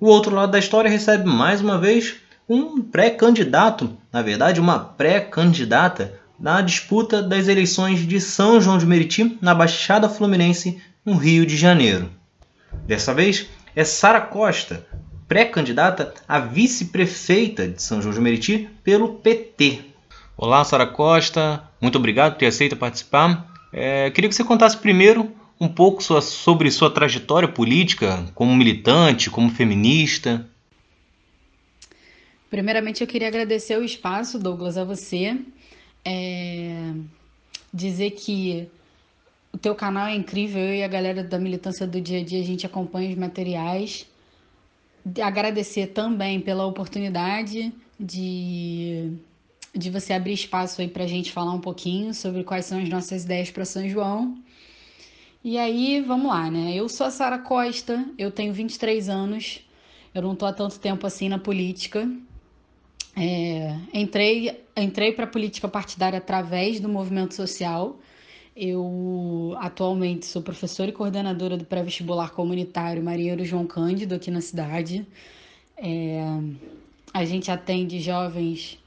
O outro lado da história recebe mais uma vez um pré-candidato, na verdade, uma pré-candidata na disputa das eleições de São João de Meriti, na Baixada Fluminense, no Rio de Janeiro. Dessa vez é Sara Costa, pré-candidata a vice-prefeita de São João de Meriti pelo PT. Olá, Sara Costa, muito obrigado por ter aceito participar. É, queria que você contasse primeiro um pouco sua, sobre sua trajetória política como militante, como feminista? Primeiramente, eu queria agradecer o espaço, Douglas, a você. É... Dizer que o teu canal é incrível, eu e a galera da militância do dia a dia, a gente acompanha os materiais. Agradecer também pela oportunidade de, de você abrir espaço aí para a gente falar um pouquinho sobre quais são as nossas ideias para São João. E aí, vamos lá, né? Eu sou a Sara Costa, eu tenho 23 anos, eu não tô há tanto tempo assim na política. É, entrei entrei para a política partidária através do movimento social. Eu atualmente sou professora e coordenadora do pré-vestibular comunitário Marinheiro João Cândido aqui na cidade. É, a gente atende jovens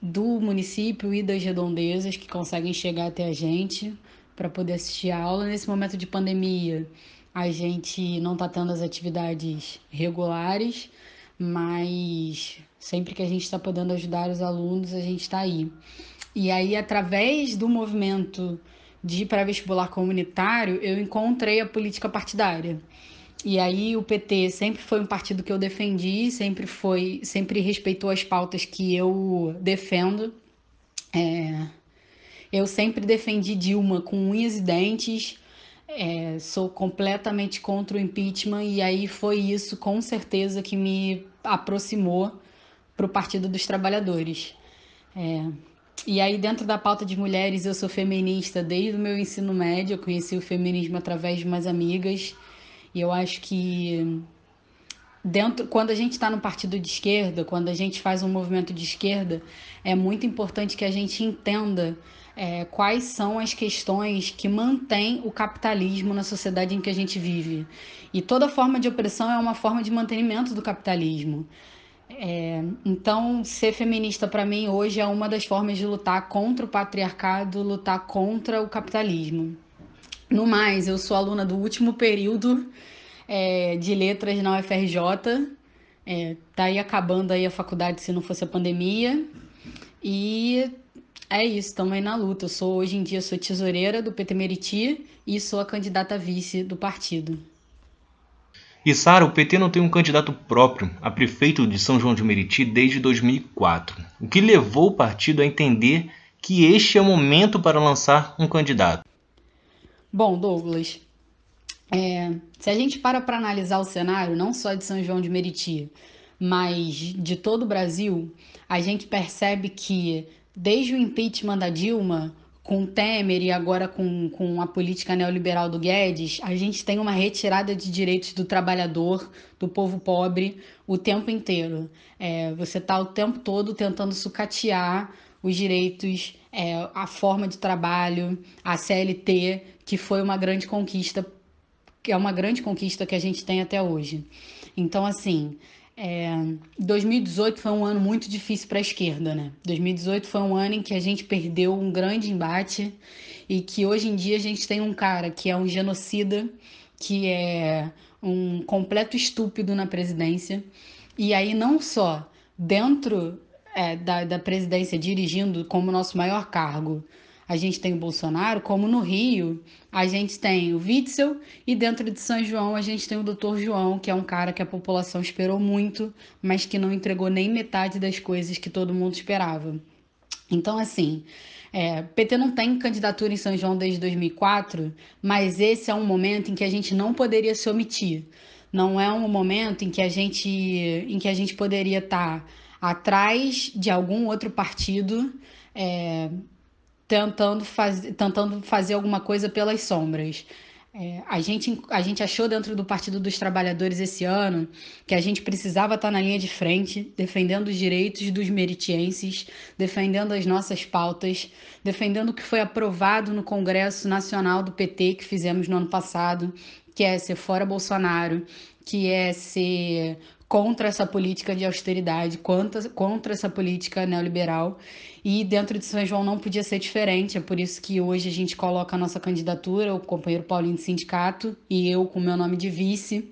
do município e das redondezas que conseguem chegar até a gente para poder assistir a aula. Nesse momento de pandemia, a gente não está tendo as atividades regulares, mas sempre que a gente está podendo ajudar os alunos, a gente está aí. E aí, através do movimento de pré-vestibular comunitário, eu encontrei a política partidária. E aí o PT sempre foi um partido que eu defendi, sempre foi, sempre respeitou as pautas que eu defendo. É, eu sempre defendi Dilma com unhas e dentes. É, sou completamente contra o impeachment e aí foi isso com certeza que me aproximou para o Partido dos Trabalhadores. É, e aí dentro da pauta de mulheres eu sou feminista desde o meu ensino médio, eu conheci o feminismo através de umas amigas e eu acho que dentro, quando a gente está no partido de esquerda, quando a gente faz um movimento de esquerda, é muito importante que a gente entenda é, quais são as questões que mantêm o capitalismo na sociedade em que a gente vive. E toda forma de opressão é uma forma de mantenimento do capitalismo. É, então, ser feminista para mim hoje é uma das formas de lutar contra o patriarcado, lutar contra o capitalismo. No mais, eu sou aluna do último período é, de letras na UFRJ. É, tá aí acabando aí a faculdade se não fosse a pandemia. E é isso, estamos aí na luta. Eu sou hoje em dia sou tesoureira do PT Meriti e sou a candidata a vice do partido. E Sara, o PT não tem um candidato próprio a prefeito de São João de Meriti desde 2004, o que levou o partido a entender que este é o momento para lançar um candidato. Bom, Douglas, é, se a gente para para analisar o cenário, não só de São João de Meriti, mas de todo o Brasil, a gente percebe que desde o impeachment da Dilma, com Temer e agora com, com a política neoliberal do Guedes, a gente tem uma retirada de direitos do trabalhador, do povo pobre, o tempo inteiro. É, você está o tempo todo tentando sucatear os direitos, é, a forma de trabalho, a CLT, que foi uma grande conquista que é uma grande conquista que a gente tem até hoje. Então, assim, é, 2018 foi um ano muito difícil para a esquerda, né? 2018 foi um ano em que a gente perdeu um grande embate e que hoje em dia a gente tem um cara que é um genocida, que é um completo estúpido na presidência. E aí, não só dentro é, da, da presidência dirigindo como nosso maior cargo, a gente tem o Bolsonaro, como no Rio, a gente tem o Witzel e dentro de São João a gente tem o Dr. João, que é um cara que a população esperou muito, mas que não entregou nem metade das coisas que todo mundo esperava. Então, assim, é, PT não tem candidatura em São João desde 2004, mas esse é um momento em que a gente não poderia se omitir. Não é um momento em que a gente, em que a gente poderia estar tá atrás de algum outro partido é, tentando, faz, tentando fazer alguma coisa pelas sombras. É, a, gente, a gente achou dentro do Partido dos Trabalhadores esse ano que a gente precisava estar tá na linha de frente, defendendo os direitos dos meritienses, defendendo as nossas pautas, defendendo o que foi aprovado no Congresso Nacional do PT que fizemos no ano passado, que é ser fora Bolsonaro, que é ser contra essa política de austeridade, contra, contra essa política neoliberal. E dentro de São João não podia ser diferente, é por isso que hoje a gente coloca a nossa candidatura, o companheiro Paulinho de sindicato e eu com meu nome de vice,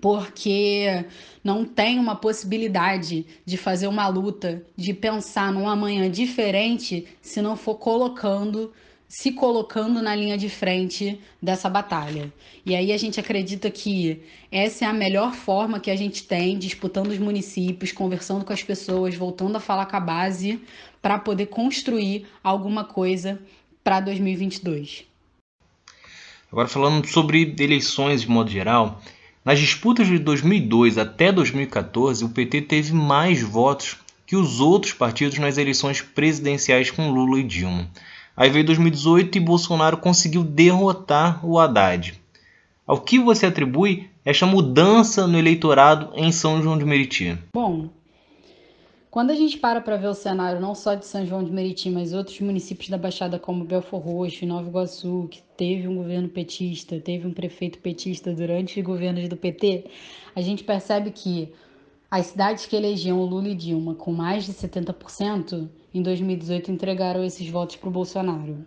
porque não tem uma possibilidade de fazer uma luta, de pensar num amanhã diferente, se não for colocando se colocando na linha de frente dessa batalha. E aí a gente acredita que essa é a melhor forma que a gente tem, disputando os municípios, conversando com as pessoas, voltando a falar com a base, para poder construir alguma coisa para 2022. Agora falando sobre eleições de modo geral, nas disputas de 2002 até 2014, o PT teve mais votos que os outros partidos nas eleições presidenciais com Lula e Dilma. Aí veio 2018 e Bolsonaro conseguiu derrotar o Haddad. Ao que você atribui esta mudança no eleitorado em São João de Meriti? Bom, quando a gente para para ver o cenário não só de São João de Meriti, mas outros municípios da Baixada como Belfor Roxo, Nova Iguaçu, que teve um governo petista, teve um prefeito petista durante os governos do PT, a gente percebe que as cidades que elegiam Lula e Dilma com mais de 70% em 2018 entregaram esses votos para o Bolsonaro.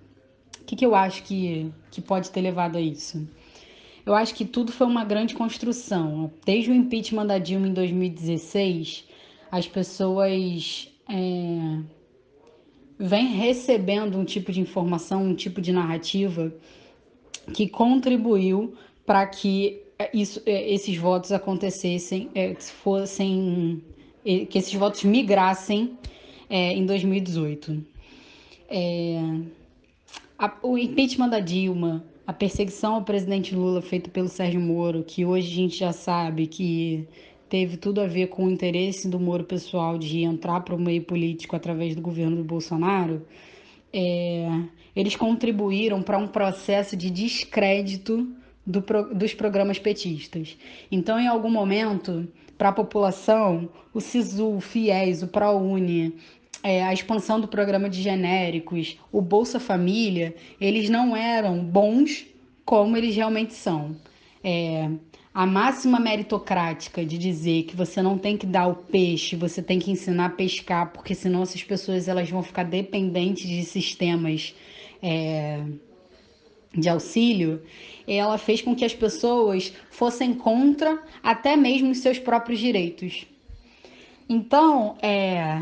O que, que eu acho que, que pode ter levado a isso? Eu acho que tudo foi uma grande construção. Desde o impeachment da Dilma em 2016, as pessoas é, vêm recebendo um tipo de informação, um tipo de narrativa que contribuiu para que é, isso, é, esses votos acontecessem, é, fossem, que esses votos migrassem é, em 2018. É, a, o impeachment da Dilma, a perseguição ao presidente Lula feita pelo Sérgio Moro, que hoje a gente já sabe que teve tudo a ver com o interesse do Moro pessoal de entrar para o meio político através do governo do Bolsonaro, é, eles contribuíram para um processo de descrédito do, dos programas petistas. Então, em algum momento, para a população, o SISU, o FIES, o ProUni, é, a expansão do programa de genéricos, o Bolsa Família, eles não eram bons como eles realmente são. É, a máxima meritocrática de dizer que você não tem que dar o peixe, você tem que ensinar a pescar, porque senão essas pessoas elas vão ficar dependentes de sistemas é, de auxílio, ela fez com que as pessoas fossem contra até mesmo os seus próprios direitos. Então, é,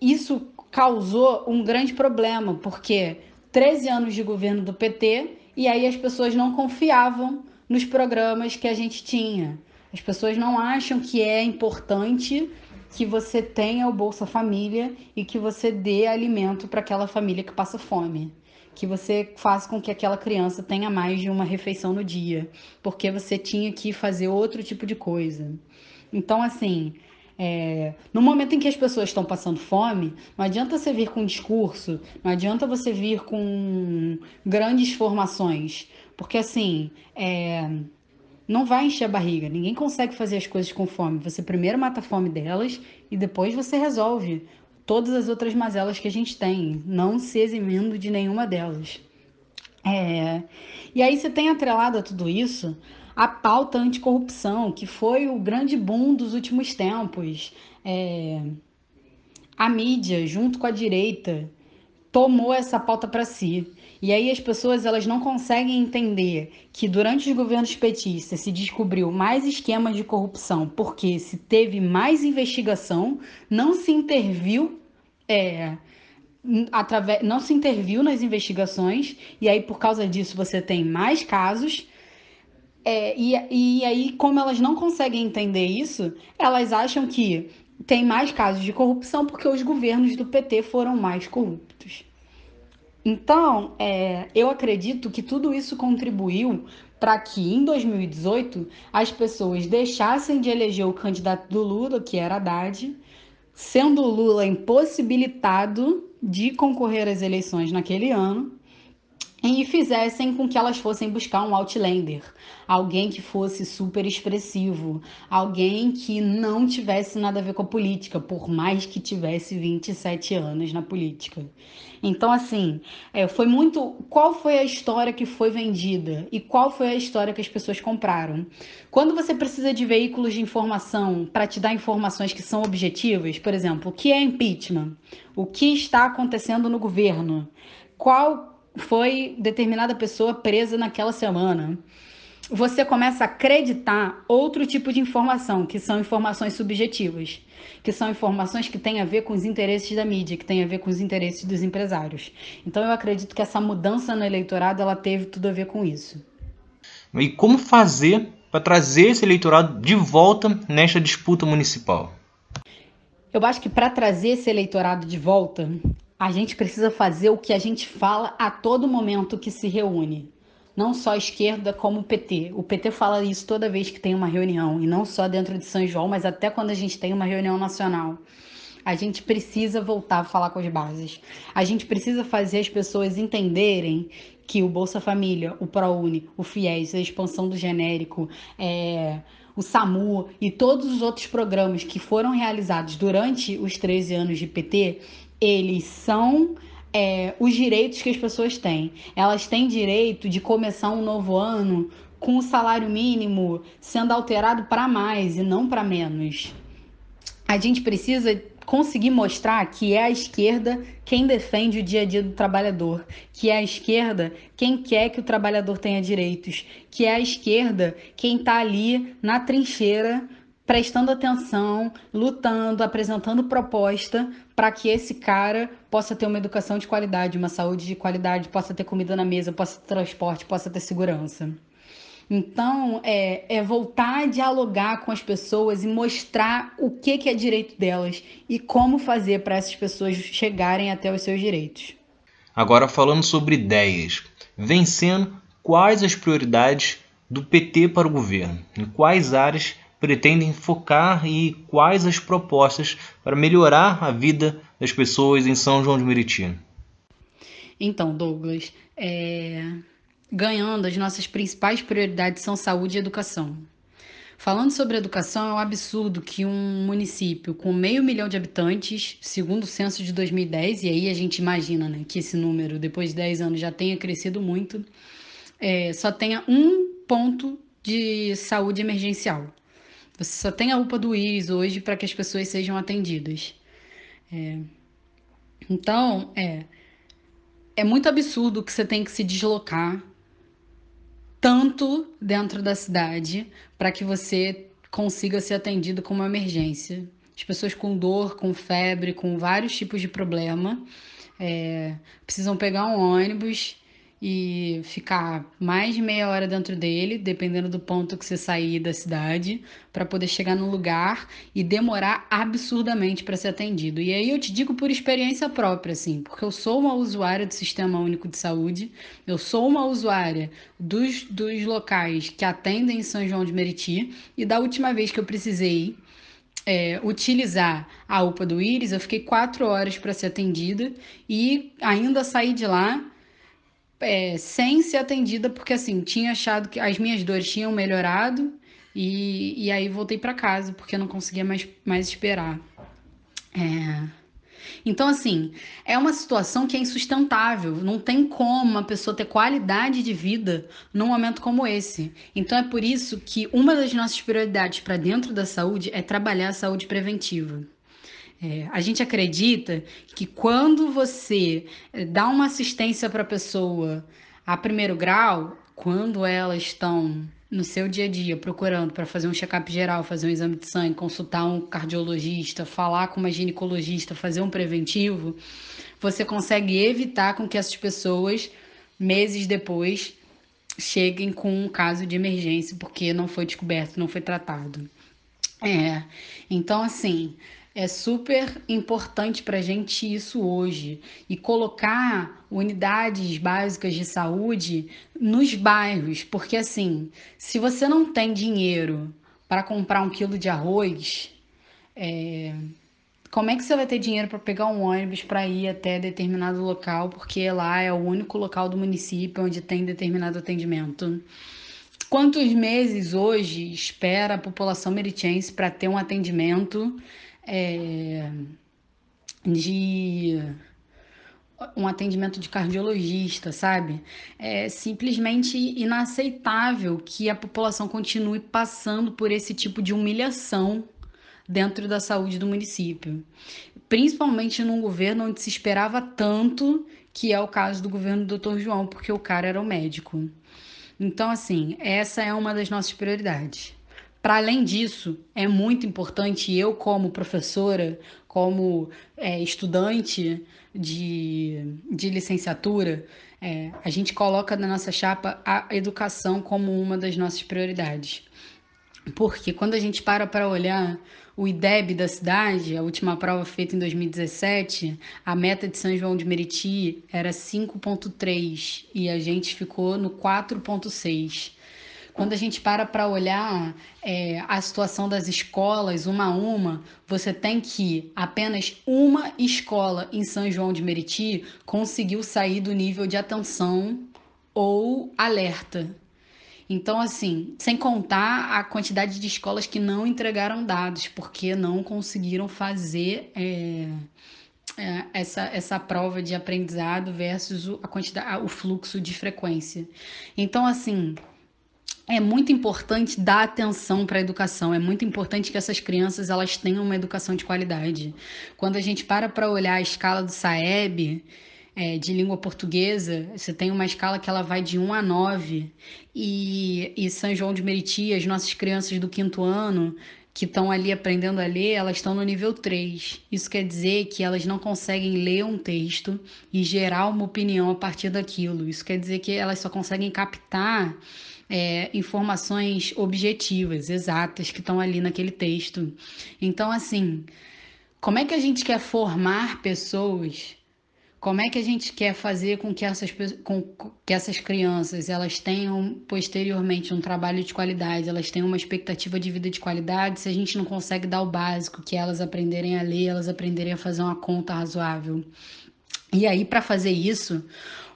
isso causou um grande problema, porque 13 anos de governo do PT e aí as pessoas não confiavam nos programas que a gente tinha. As pessoas não acham que é importante que você tenha o Bolsa Família e que você dê alimento para aquela família que passa fome. Que você faça com que aquela criança tenha mais de uma refeição no dia, porque você tinha que fazer outro tipo de coisa. Então, assim, é, no momento em que as pessoas estão passando fome, não adianta você vir com discurso, não adianta você vir com grandes formações, porque assim, é, não vai encher a barriga. Ninguém consegue fazer as coisas com fome. Você primeiro mata a fome delas e depois você resolve todas as outras mazelas que a gente tem, não se eximindo de nenhuma delas. É, e aí você tem atrelado a tudo isso a pauta anticorrupção, que foi o grande boom dos últimos tempos. É, a mídia, junto com a direita, tomou essa pauta para si. E aí as pessoas elas não conseguem entender que durante os governos petistas se descobriu mais esquemas de corrupção, porque se teve mais investigação, não se interviu é, através, não se interviu nas investigações, e aí por causa disso você tem mais casos. É, e, e aí, como elas não conseguem entender isso, elas acham que tem mais casos de corrupção porque os governos do PT foram mais corruptos. Então, é, eu acredito que tudo isso contribuiu para que em 2018 as pessoas deixassem de eleger o candidato do Lula, que era Haddad, sendo o Lula impossibilitado de concorrer às eleições naquele ano e fizessem com que elas fossem buscar um outlander, alguém que fosse super expressivo, alguém que não tivesse nada a ver com a política, por mais que tivesse 27 anos na política. Então, assim, é, foi muito. Qual foi a história que foi vendida e qual foi a história que as pessoas compraram? Quando você precisa de veículos de informação para te dar informações que são objetivas, por exemplo, o que é impeachment? O que está acontecendo no governo? Qual foi determinada pessoa presa naquela semana. Você começa a acreditar outro tipo de informação, que são informações subjetivas, que são informações que têm a ver com os interesses da mídia, que têm a ver com os interesses dos empresários. Então eu acredito que essa mudança no eleitorado ela teve tudo a ver com isso. E como fazer para trazer esse eleitorado de volta nesta disputa municipal? Eu acho que para trazer esse eleitorado de volta, a gente precisa fazer o que a gente fala a todo momento que se reúne. Não só a esquerda, como o PT. O PT fala isso toda vez que tem uma reunião, e não só dentro de São João, mas até quando a gente tem uma reunião nacional. A gente precisa voltar a falar com as bases. A gente precisa fazer as pessoas entenderem que o Bolsa Família, o ProUni, o FIES, a expansão do genérico, é, o SAMU e todos os outros programas que foram realizados durante os 13 anos de PT eles são é, os direitos que as pessoas têm. Elas têm direito de começar um novo ano com o salário mínimo sendo alterado para mais e não para menos. A gente precisa conseguir mostrar que é a esquerda quem defende o dia a dia do trabalhador, que é a esquerda quem quer que o trabalhador tenha direitos, que é a esquerda quem está ali na trincheira prestando atenção, lutando, apresentando proposta para que esse cara possa ter uma educação de qualidade, uma saúde de qualidade, possa ter comida na mesa, possa ter transporte, possa ter segurança. Então, é, é, voltar a dialogar com as pessoas e mostrar o que, que é direito delas e como fazer para essas pessoas chegarem até os seus direitos. Agora, falando sobre ideias, vencendo quais as prioridades do PT para o governo? Em quais áreas pretendem focar e quais as propostas para melhorar a vida das pessoas em São João de Meriti? Então, Douglas, é... ganhando, as nossas principais prioridades são saúde e educação. Falando sobre educação, é um absurdo que um município com meio milhão de habitantes, segundo o censo de 2010, e aí a gente imagina né, que esse número, depois de 10 anos, já tenha crescido muito, é, só tenha um ponto de saúde emergencial. Você só tem a UPA do Íris hoje para que as pessoas sejam atendidas. É. Então, é, é muito absurdo que você tem que se deslocar tanto dentro da cidade para que você consiga ser atendido com uma emergência. As pessoas com dor, com febre, com vários tipos de problema, é, precisam pegar um ônibus e ficar mais de meia hora dentro dele, dependendo do ponto que você sair da cidade, para poder chegar no lugar e demorar absurdamente para ser atendido. E aí eu te digo por experiência própria, assim, porque eu sou uma usuária do Sistema Único de Saúde, eu sou uma usuária dos, dos locais que atendem em São João de Meriti, e da última vez que eu precisei é, utilizar a UPA do Íris, eu fiquei quatro horas para ser atendida e ainda saí de lá é, sem ser atendida, porque assim, tinha achado que as minhas dores tinham melhorado e, e aí voltei para casa, porque eu não conseguia mais, mais esperar. É... Então, assim, é uma situação que é insustentável. Não tem como uma pessoa ter qualidade de vida num momento como esse. Então, é por isso que uma das nossas prioridades para dentro da saúde é trabalhar a saúde preventiva. É, a gente acredita que quando você eh, dá uma assistência para a pessoa a primeiro grau, quando elas estão no seu dia a dia procurando para fazer um check-up geral, fazer um exame de sangue, consultar um cardiologista, falar com uma ginecologista, fazer um preventivo, você consegue evitar com que essas pessoas meses depois cheguem com um caso de emergência porque não foi descoberto, não foi tratado. É, então assim, é super importante para a gente isso hoje e colocar unidades básicas de saúde nos bairros, porque assim, se você não tem dinheiro para comprar um quilo de arroz, é... como é que você vai ter dinheiro para pegar um ônibus para ir até determinado local, porque lá é o único local do município onde tem determinado atendimento? Quantos meses hoje espera a população meritense para ter um atendimento é, de um atendimento de cardiologista, sabe? É simplesmente inaceitável que a população continue passando por esse tipo de humilhação dentro da saúde do município, principalmente num governo onde se esperava tanto, que é o caso do governo do Dr. João, porque o cara era o médico. Então, assim, essa é uma das nossas prioridades. Para além disso, é muito importante eu, como professora, como é, estudante de, de licenciatura, é, a gente coloca na nossa chapa a educação como uma das nossas prioridades. Porque quando a gente para para olhar o IDEB da cidade, a última prova feita em 2017, a meta de São João de Meriti era 5.3 e a gente ficou no 4.6. Quando a gente para para olhar é, a situação das escolas uma a uma, você tem que apenas uma escola em São João de Meriti conseguiu sair do nível de atenção ou alerta. Então, assim, sem contar a quantidade de escolas que não entregaram dados, porque não conseguiram fazer. É, é essa, essa prova de aprendizado versus a quantidade, o fluxo de frequência. Então, assim, é muito importante dar atenção para a educação, é muito importante que essas crianças elas tenham uma educação de qualidade. Quando a gente para para olhar a escala do SAEB, é, de língua portuguesa, você tem uma escala que ela vai de 1 a 9, e, e São João de Meriti, as nossas crianças do quinto ano, que estão ali aprendendo a ler, elas estão no nível 3. Isso quer dizer que elas não conseguem ler um texto e gerar uma opinião a partir daquilo. Isso quer dizer que elas só conseguem captar é, informações objetivas, exatas, que estão ali naquele texto. Então, assim, como é que a gente quer formar pessoas? Como é que a gente quer fazer com que essas, com, que essas crianças elas tenham posteriormente um trabalho de qualidade, elas tenham uma expectativa de vida de qualidade, se a gente não consegue dar o básico, que é elas aprenderem a ler, elas aprenderem a fazer uma conta razoável? E aí, para fazer isso,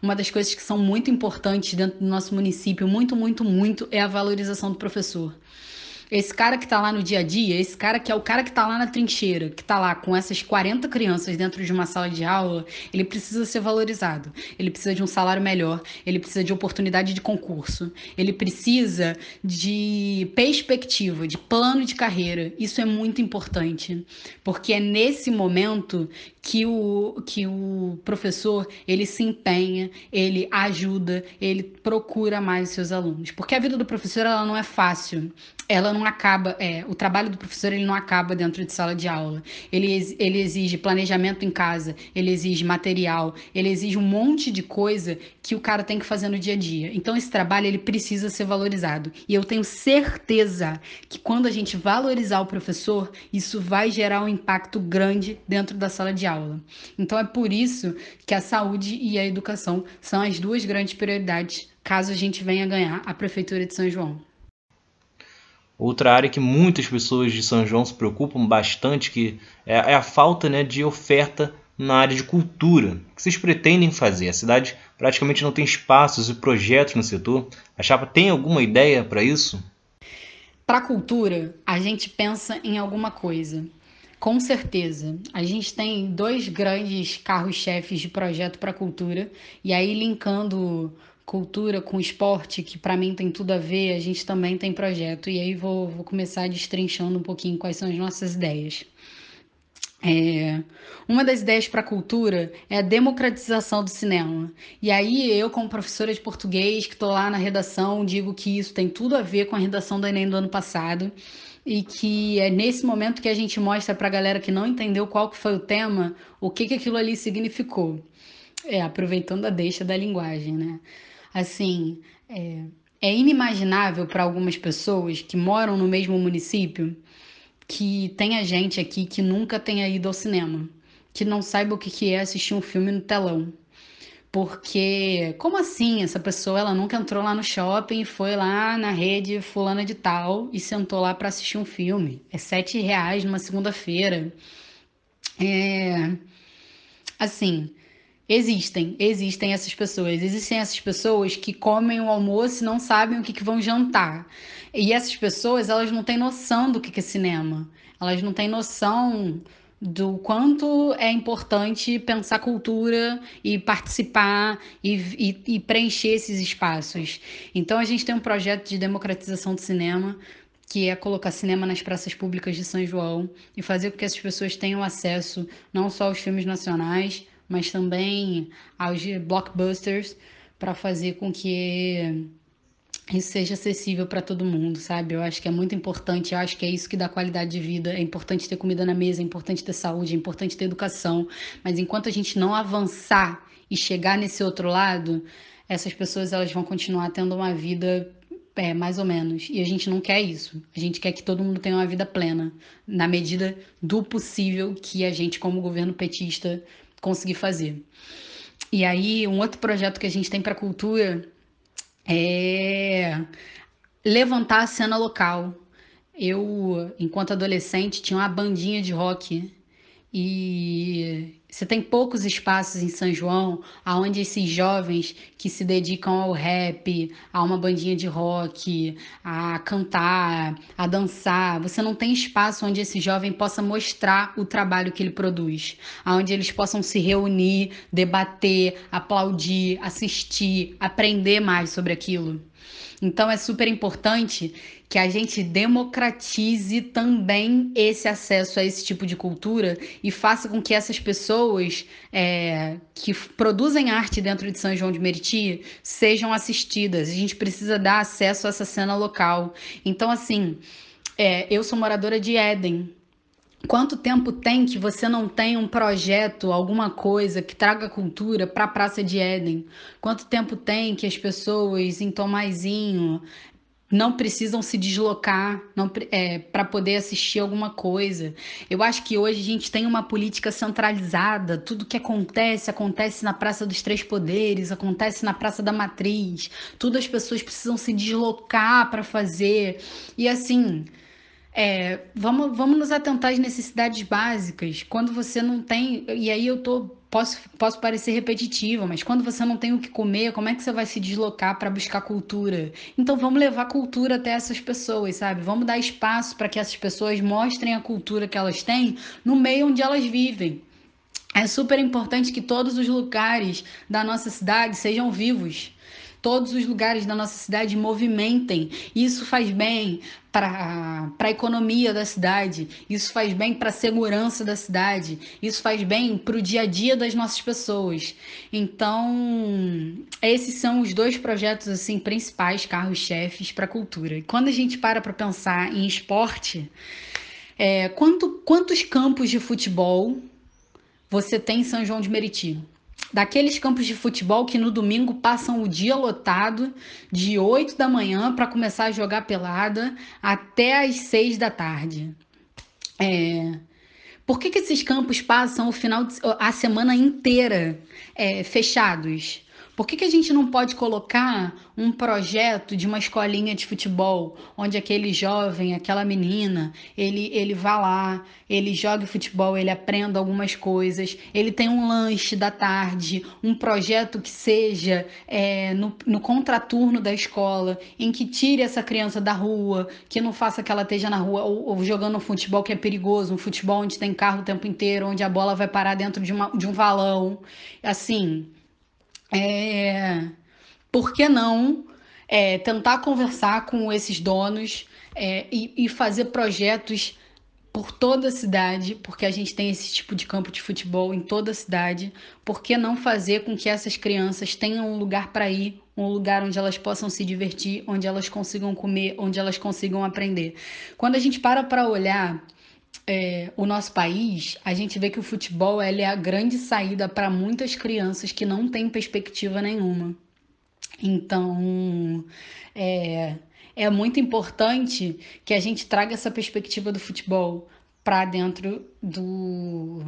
uma das coisas que são muito importantes dentro do nosso município, muito, muito, muito, é a valorização do professor. Esse cara que tá lá no dia a dia, esse cara que é o cara que tá lá na trincheira, que tá lá com essas 40 crianças dentro de uma sala de aula, ele precisa ser valorizado. Ele precisa de um salário melhor, ele precisa de oportunidade de concurso, ele precisa de perspectiva, de plano de carreira. Isso é muito importante, porque é nesse momento que o que o professor, ele se empenha, ele ajuda, ele procura mais os seus alunos, porque a vida do professor ela não é fácil. Ela não não acaba, é, o trabalho do professor ele não acaba dentro de sala de aula. Ele, ele exige planejamento em casa, ele exige material, ele exige um monte de coisa que o cara tem que fazer no dia a dia. Então esse trabalho ele precisa ser valorizado. E eu tenho certeza que quando a gente valorizar o professor, isso vai gerar um impacto grande dentro da sala de aula. Então é por isso que a saúde e a educação são as duas grandes prioridades caso a gente venha ganhar a prefeitura de São João. Outra área que muitas pessoas de São João se preocupam bastante que é, é a falta né, de oferta na área de cultura. O que vocês pretendem fazer? A cidade praticamente não tem espaços e projetos no setor. A Chapa tem alguma ideia para isso? Para a cultura, a gente pensa em alguma coisa. Com certeza. A gente tem dois grandes carros-chefes de projeto para a cultura, e aí linkando cultura com esporte, que para mim tem tudo a ver, a gente também tem projeto. E aí vou, vou começar destrinchando um pouquinho quais são as nossas ideias. É, uma das ideias para a cultura é a democratização do cinema. E aí, eu, como professora de português, que estou lá na redação, digo que isso tem tudo a ver com a redação do Enem do ano passado e que é nesse momento que a gente mostra para a galera que não entendeu qual que foi o tema, o que, que aquilo ali significou. É, aproveitando a deixa da linguagem, né? Assim, é, é inimaginável para algumas pessoas que moram no mesmo município que tenha gente aqui que nunca tenha ido ao cinema, que não saiba o que é assistir um filme no telão. Porque, como assim? Essa pessoa ela nunca entrou lá no shopping, foi lá na rede fulana de tal e sentou lá para assistir um filme. É sete reais numa segunda-feira. É... Assim, Existem, existem essas pessoas. Existem essas pessoas que comem o almoço e não sabem o que, que vão jantar. E essas pessoas, elas não têm noção do que, que é cinema. Elas não têm noção do quanto é importante pensar cultura e participar e, e, e preencher esses espaços. Então, a gente tem um projeto de democratização do cinema que é colocar cinema nas praças públicas de São João e fazer com que essas pessoas tenham acesso não só aos filmes nacionais, mas também aos blockbusters para fazer com que isso seja acessível para todo mundo, sabe? Eu acho que é muito importante, eu acho que é isso que dá qualidade de vida. É importante ter comida na mesa, é importante ter saúde, é importante ter educação. Mas enquanto a gente não avançar e chegar nesse outro lado, essas pessoas elas vão continuar tendo uma vida é, mais ou menos. E a gente não quer isso. A gente quer que todo mundo tenha uma vida plena, na medida do possível que a gente, como governo petista, conseguir fazer. E aí, um outro projeto que a gente tem para cultura é levantar a cena local. Eu, enquanto adolescente, tinha uma bandinha de rock e você tem poucos espaços em São João aonde esses jovens que se dedicam ao rap, a uma bandinha de rock, a cantar, a dançar, você não tem espaço onde esse jovem possa mostrar o trabalho que ele produz, aonde eles possam se reunir, debater, aplaudir, assistir, aprender mais sobre aquilo. Então é super importante que a gente democratize também esse acesso a esse tipo de cultura e faça com que essas pessoas é, que produzem arte dentro de São João de Meriti sejam assistidas. A gente precisa dar acesso a essa cena local. Então, assim, é, eu sou moradora de Éden, Quanto tempo tem que você não tem um projeto, alguma coisa que traga cultura para a Praça de Éden? Quanto tempo tem que as pessoas em Tomazinho não precisam se deslocar é, para poder assistir alguma coisa. Eu acho que hoje a gente tem uma política centralizada. Tudo que acontece, acontece na Praça dos Três Poderes, acontece na Praça da Matriz. Tudo as pessoas precisam se deslocar para fazer. E assim. É, vamos, vamos nos atentar às necessidades básicas. Quando você não tem. E aí eu tô. Posso, posso parecer repetitiva, mas quando você não tem o que comer, como é que você vai se deslocar para buscar cultura? Então vamos levar cultura até essas pessoas, sabe? Vamos dar espaço para que essas pessoas mostrem a cultura que elas têm no meio onde elas vivem. É super importante que todos os lugares da nossa cidade sejam vivos todos os lugares da nossa cidade movimentem. Isso faz bem para a economia da cidade, isso faz bem para a segurança da cidade, isso faz bem para o dia a dia das nossas pessoas. Então, esses são os dois projetos assim principais, carros-chefes para a cultura. E quando a gente para para pensar em esporte, é, quanto, quantos campos de futebol você tem em São João de Meriti? daqueles campos de futebol que no domingo passam o dia lotado, de 8 da manhã para começar a jogar pelada até as 6 da tarde. É... Por que, que esses campos passam o final de... a semana inteira é, fechados? Por que, que a gente não pode colocar um projeto de uma escolinha de futebol, onde aquele jovem, aquela menina, ele, ele vá lá, ele joga futebol, ele aprenda algumas coisas, ele tem um lanche da tarde, um projeto que seja é, no, no contraturno da escola, em que tire essa criança da rua, que não faça que ela esteja na rua ou, ou jogando um futebol que é perigoso, um futebol onde tem carro o tempo inteiro, onde a bola vai parar dentro de, uma, de um valão. Assim, é, por que não é, tentar conversar com esses donos é, e, e fazer projetos por toda a cidade, porque a gente tem esse tipo de campo de futebol em toda a cidade, por que não fazer com que essas crianças tenham um lugar para ir, um lugar onde elas possam se divertir, onde elas consigam comer, onde elas consigam aprender? Quando a gente para para olhar é, o nosso país, a gente vê que o futebol é a grande saída para muitas crianças que não têm perspectiva nenhuma. Então, é, é muito importante que a gente traga essa perspectiva do futebol para dentro do,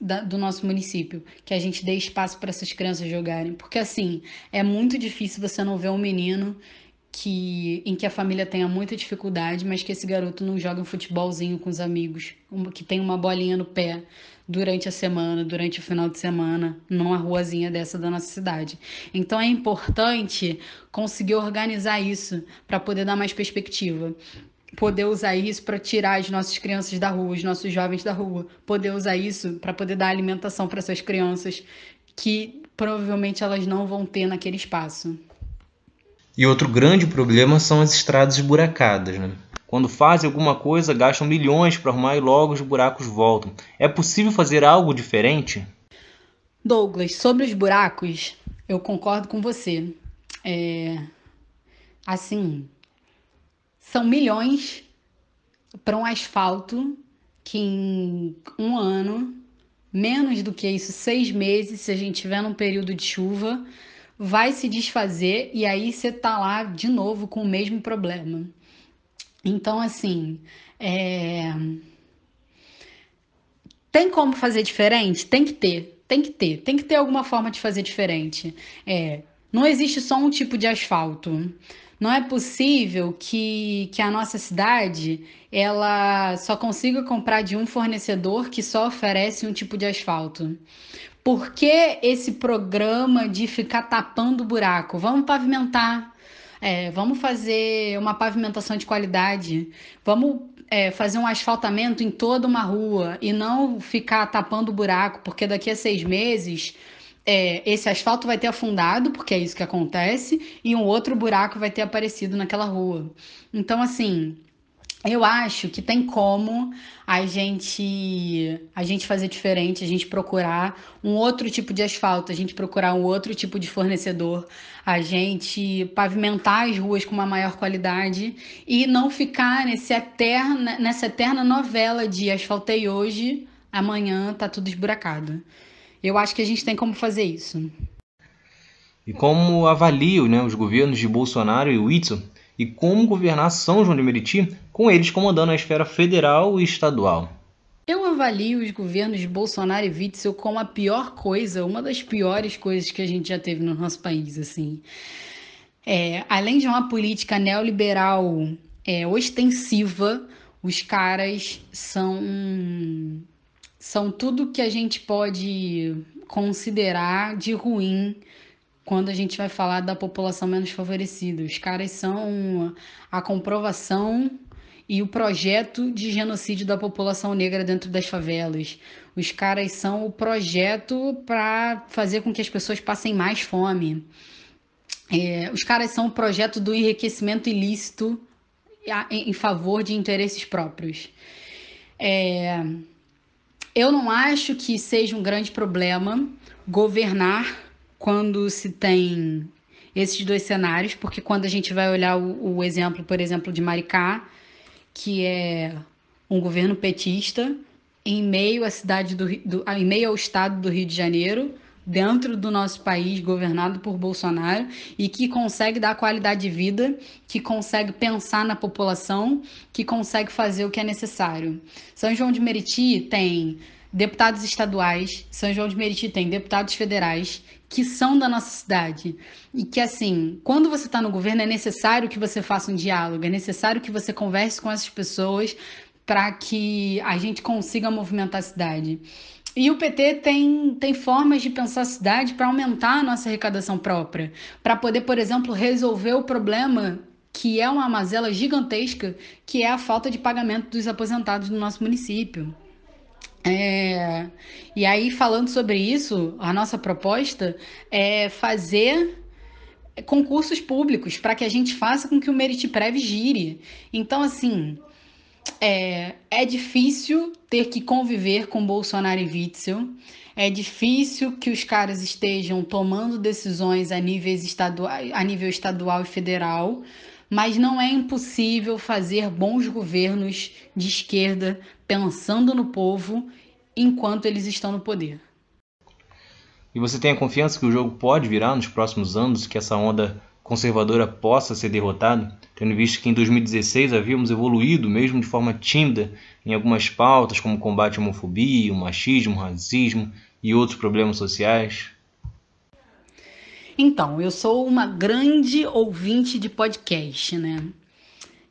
da, do nosso município, que a gente dê espaço para essas crianças jogarem. Porque, assim, é muito difícil você não ver um menino que em que a família tenha muita dificuldade, mas que esse garoto não joga um futebolzinho com os amigos, que tem uma bolinha no pé durante a semana, durante o final de semana, numa ruazinha dessa da nossa cidade. Então é importante conseguir organizar isso para poder dar mais perspectiva. Poder usar isso para tirar as nossas crianças da rua, os nossos jovens da rua. Poder usar isso para poder dar alimentação para essas crianças que provavelmente elas não vão ter naquele espaço. E outro grande problema são as estradas esburacadas. Né? Quando fazem alguma coisa, gastam milhões para arrumar e logo os buracos voltam. É possível fazer algo diferente? Douglas, sobre os buracos, eu concordo com você. É... Assim, são milhões para um asfalto que em um ano, menos do que isso, seis meses, se a gente tiver num período de chuva, vai se desfazer e aí você tá lá de novo com o mesmo problema. Então, assim, é... tem como fazer diferente? Tem que ter, tem que ter, tem que ter alguma forma de fazer diferente. É... Não existe só um tipo de asfalto. Não é possível que, que a nossa cidade ela só consiga comprar de um fornecedor que só oferece um tipo de asfalto. Por que esse programa de ficar tapando buraco? Vamos pavimentar. É, vamos fazer uma pavimentação de qualidade. Vamos é, fazer um asfaltamento em toda uma rua e não ficar tapando buraco, porque daqui a seis meses é, esse asfalto vai ter afundado, porque é isso que acontece, e um outro buraco vai ter aparecido naquela rua. Então, assim, eu acho que tem como a gente a gente fazer diferente, a gente procurar um outro tipo de asfalto, a gente procurar um outro tipo de fornecedor, a gente pavimentar as ruas com uma maior qualidade e não ficar nesse eterna, nessa eterna novela de asfaltei hoje, amanhã tá tudo esburacado. Eu acho que a gente tem como fazer isso. E como avaliam né, os governos de Bolsonaro e Whitson e como governar São João de Meriti, com eles comandando a esfera federal e estadual. Eu avalio os governos Bolsonaro e Witzel como a pior coisa, uma das piores coisas que a gente já teve no nosso país, assim. É, além de uma política neoliberal é, ostensiva, os caras são são tudo que a gente pode considerar de ruim quando a gente vai falar da população menos favorecida. Os caras são a comprovação e o projeto de genocídio da população negra dentro das favelas. Os caras são o projeto para fazer com que as pessoas passem mais fome. É, os caras são o projeto do enriquecimento ilícito em favor de interesses próprios. É, eu não acho que seja um grande problema governar quando se tem esses dois cenários, porque quando a gente vai olhar o, o exemplo, por exemplo, de Maricá, que é um governo petista, em meio à cidade do, do ah, em meio ao estado do Rio de Janeiro, dentro do nosso país governado por Bolsonaro e que consegue dar qualidade de vida, que consegue pensar na população, que consegue fazer o que é necessário. São João de Meriti tem deputados estaduais, São João de Meriti tem deputados federais que são da nossa cidade. E que, assim, quando você está no governo, é necessário que você faça um diálogo, é necessário que você converse com essas pessoas para que a gente consiga movimentar a cidade. E o PT tem, tem formas de pensar a cidade para aumentar a nossa arrecadação própria, para poder, por exemplo, resolver o problema que é uma mazela gigantesca, que é a falta de pagamento dos aposentados no nosso município. É, e aí, falando sobre isso, a nossa proposta é fazer concursos públicos para que a gente faça com que o Meritprev gire. Então, assim, é, é difícil ter que conviver com Bolsonaro e Witzel. É difícil que os caras estejam tomando decisões a, níveis a nível estadual e federal, mas não é impossível fazer bons governos de esquerda pensando no povo enquanto eles estão no poder. E você tem a confiança que o jogo pode virar nos próximos anos, que essa onda conservadora possa ser derrotada, tendo visto que em 2016 havíamos evoluído, mesmo de forma tímida, em algumas pautas como combate à homofobia, o machismo, o racismo e outros problemas sociais? Então, eu sou uma grande ouvinte de podcast, né?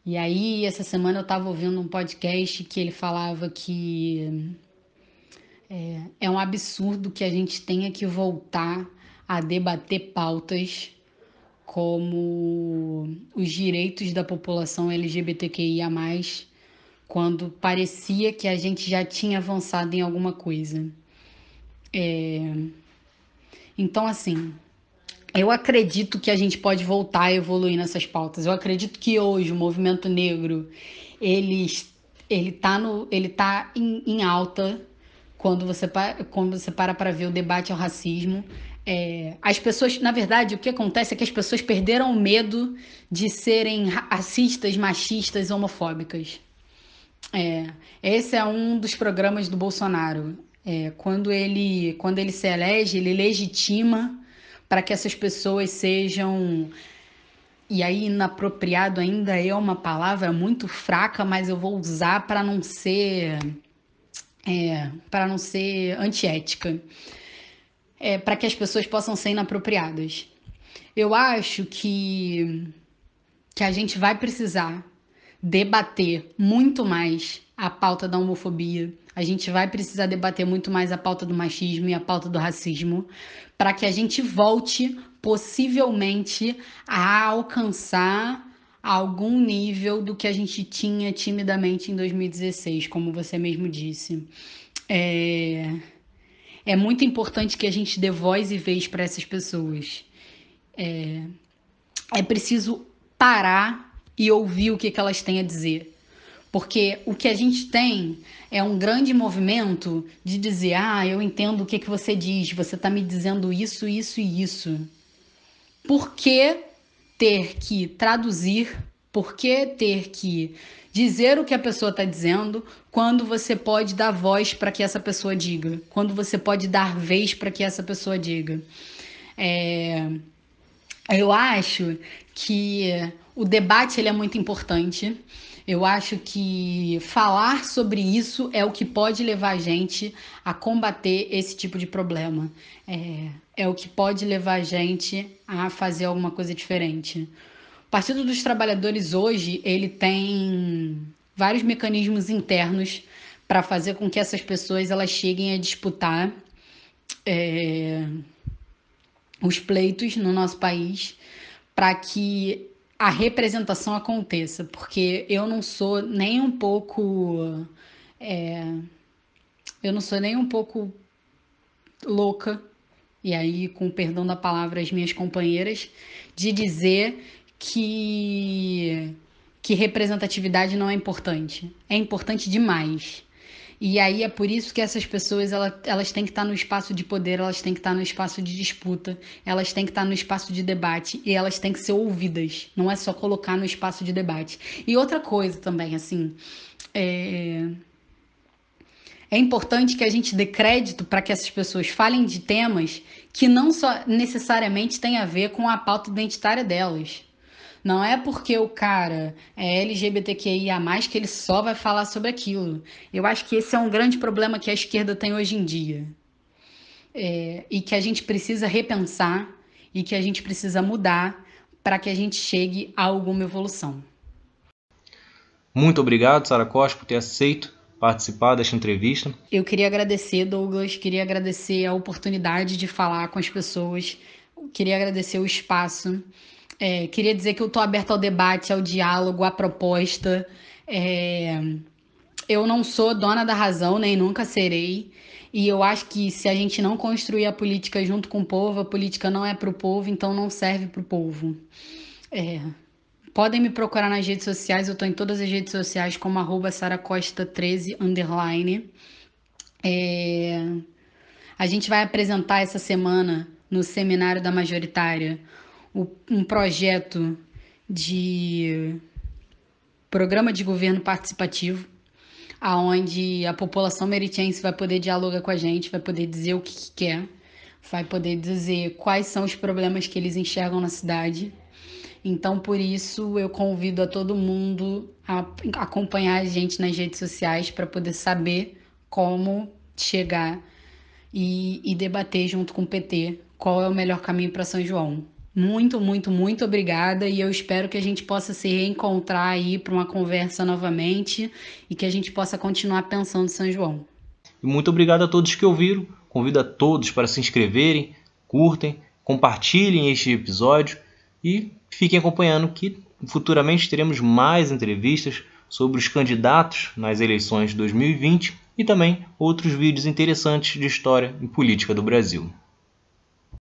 E aí, essa semana eu estava ouvindo um podcast que ele falava que é, é um absurdo que a gente tenha que voltar a debater pautas como os direitos da população LGBTQIA, quando parecia que a gente já tinha avançado em alguma coisa. É... Então, assim, eu acredito que a gente pode voltar a evoluir nessas pautas. Eu acredito que hoje o movimento negro ele ele tá no ele tá em, em alta quando você quando você para para ver o debate ao racismo. É, as pessoas, na verdade, o que acontece é que as pessoas perderam o medo de serem racistas, machistas, homofóbicas. É, esse é um dos programas do Bolsonaro. É, quando ele quando ele se elege, ele legitima para que essas pessoas sejam. E aí, inapropriado ainda é uma palavra muito fraca, mas eu vou usar para não ser. É, para não ser antiética. É, para que as pessoas possam ser inapropriadas. Eu acho que, que a gente vai precisar debater muito mais a pauta da homofobia. A gente vai precisar debater muito mais a pauta do machismo e a pauta do racismo para que a gente volte possivelmente a alcançar algum nível do que a gente tinha timidamente em 2016, como você mesmo disse. É, é muito importante que a gente dê voz e vez para essas pessoas. É, é preciso parar e ouvir o que, que elas têm a dizer porque o que a gente tem é um grande movimento de dizer: ah, eu entendo o que, que você diz, você está me dizendo isso, isso e isso. Por que ter que traduzir? Por que ter que dizer o que a pessoa está dizendo quando você pode dar voz para que essa pessoa diga? Quando você pode dar vez para que essa pessoa diga? É... Eu acho que o debate ele é muito importante. Eu acho que falar sobre isso é o que pode levar a gente a combater esse tipo de problema. É, é o que pode levar a gente a fazer alguma coisa diferente. O Partido dos Trabalhadores hoje ele tem vários mecanismos internos para fazer com que essas pessoas elas cheguem a disputar é, os pleitos no nosso país para que a representação aconteça, porque eu não sou nem um pouco. É, eu não sou nem um pouco louca, e aí, com perdão da palavra, as minhas companheiras, de dizer que, que representatividade não é importante. É importante demais. E aí é por isso que essas pessoas elas, elas têm que estar tá no espaço de poder, elas têm que estar tá no espaço de disputa, elas têm que estar tá no espaço de debate e elas têm que ser ouvidas. Não é só colocar no espaço de debate. E outra coisa também, assim, é, é importante que a gente dê crédito para que essas pessoas falem de temas que não só necessariamente têm a ver com a pauta identitária delas. Não é porque o cara é LGBTQIA, que ele só vai falar sobre aquilo. Eu acho que esse é um grande problema que a esquerda tem hoje em dia. É, e que a gente precisa repensar e que a gente precisa mudar para que a gente chegue a alguma evolução. Muito obrigado, Sara Costa, por ter aceito participar desta entrevista. Eu queria agradecer, Douglas, queria agradecer a oportunidade de falar com as pessoas, queria agradecer o espaço. É, queria dizer que eu estou aberta ao debate, ao diálogo, à proposta. É, eu não sou dona da razão, nem nunca serei. E eu acho que se a gente não construir a política junto com o povo, a política não é para o povo, então não serve para o povo. É, podem me procurar nas redes sociais, eu estou em todas as redes sociais como arroba saracosta13 underline. É, a gente vai apresentar essa semana no seminário da majoritária um projeto de programa de governo participativo, aonde a população meritiense vai poder dialogar com a gente, vai poder dizer o que, que quer, vai poder dizer quais são os problemas que eles enxergam na cidade. Então, por isso, eu convido a todo mundo a acompanhar a gente nas redes sociais para poder saber como chegar e, e, debater junto com o PT qual é o melhor caminho para São João. Muito, muito, muito obrigada e eu espero que a gente possa se reencontrar aí para uma conversa novamente e que a gente possa continuar pensando em São João. Muito obrigado a todos que ouviram. Convido a todos para se inscreverem, curtem, compartilhem este episódio e fiquem acompanhando que futuramente teremos mais entrevistas sobre os candidatos nas eleições de 2020 e também outros vídeos interessantes de história e política do Brasil.